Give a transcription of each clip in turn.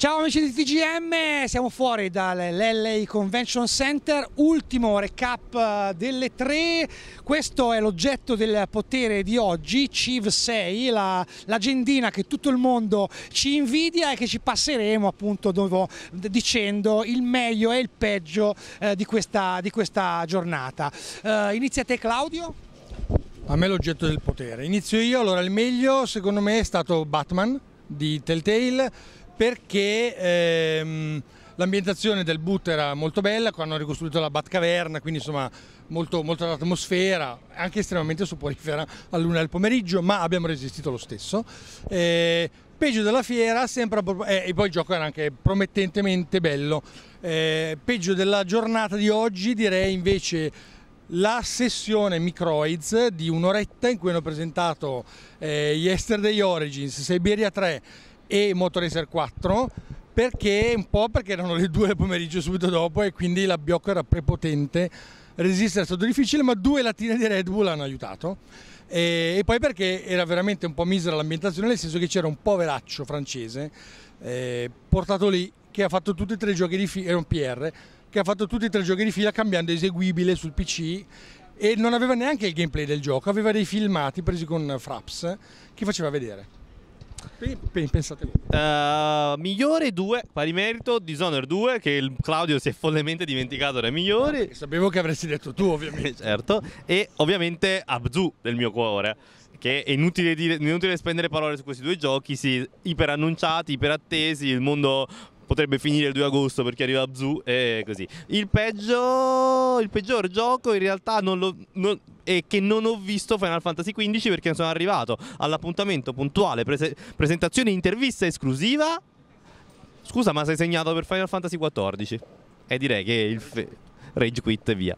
Ciao amici di TGM, siamo fuori dall'LA Convention Center, ultimo recap eh, delle tre, questo è l'oggetto del potere di oggi, CIV 6, l'agendina la, che tutto il mondo ci invidia e che ci passeremo appunto dopo, dicendo il meglio e il peggio eh, di, questa, di, questa, giornata. Eh, inizia te Claudio. A me l'oggetto del potere, inizio io, allora il meglio secondo me è stato Batman di Telltale perché ehm, l'ambientazione del boot era molto bella, quando hanno ricostruito la Batcaverna, quindi insomma molto, molto l'atmosfera, anche estremamente soporifera all'una del pomeriggio, ma abbiamo resistito lo stesso. Eh, peggio della fiera, sempre, eh, e poi il gioco era anche promettentemente bello. Eh, peggio della giornata di oggi direi invece la sessione Microids di un'oretta in cui hanno presentato eh, Yesterday Origins, Siberia 3, e Motoracer 4 perché un po' perché erano le due del pomeriggio subito dopo e quindi la l'abbiocco era prepotente resistere è stato difficile ma due lattine di Red Bull hanno aiutato e, e poi perché era veramente un po' misera l'ambientazione nel senso che c'era un poveraccio francese eh, portato lì che ha fatto tutti e tre i giochi di fila era un PR che ha fatto tutti e tre i giochi di fila cambiando eseguibile sul PC e non aveva neanche il gameplay del gioco aveva dei filmati presi con Fraps che faceva vedere Pensate voi. Uh, migliore 2, pari merito, Dishonored 2, che il Claudio si è follemente dimenticato dai migliori. Sapevo che avresti detto tu, ovviamente. certo, e ovviamente Abzu del mio cuore. Che è inutile, dire, inutile spendere parole su questi due giochi, sì, iperannunciati, iperattesi, il mondo potrebbe finire il 2 agosto perché arriva Zu e così. Il peggio, il peggior gioco in realtà non lo, non, è che non ho visto Final Fantasy XV perché sono arrivato all'appuntamento puntuale, prese, presentazione intervista esclusiva. Scusa, ma sei segnato per Final Fantasy XIV? E direi che il fe- Rage Quit via.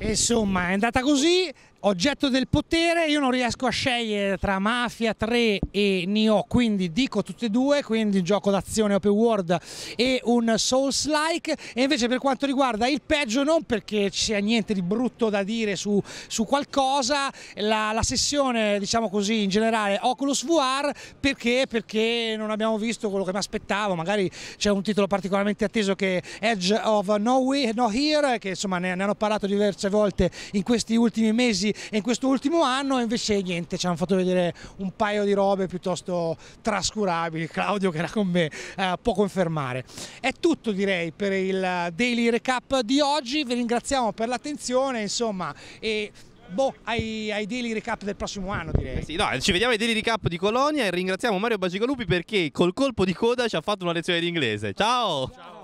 Insomma, è andata così oggetto del potere, io non riesco a scegliere tra Mafia 3 e Nioh, quindi dico tutte e due, quindi gioco d'azione open world e un Souls-like, e invece per quanto riguarda il peggio, non perché ci sia niente di brutto da dire su, su qualcosa, la, la, sessione, diciamo così, in generale Oculus VR, perché? Perché non abbiamo visto quello che mi aspettavo, magari c'è un titolo particolarmente atteso che Edge of No, We, no Here, che insomma ne, ne hanno parlato diverse volte in questi ultimi mesi Parigi e in quest'ultimo anno invece niente, ci hanno fatto vedere un paio di robe piuttosto trascurabili, Claudio che era con me eh, può confermare. È tutto direi per il daily recap di oggi, vi ringraziamo per l'attenzione insomma e boh, ai, ai, daily recap del prossimo anno direi. Eh sì, no, ci vediamo ai daily recap di Colonia e ringraziamo Mario Bacigalupi perché col colpo di coda ci ha fatto una lezione di inglese. Ciao! Ciao.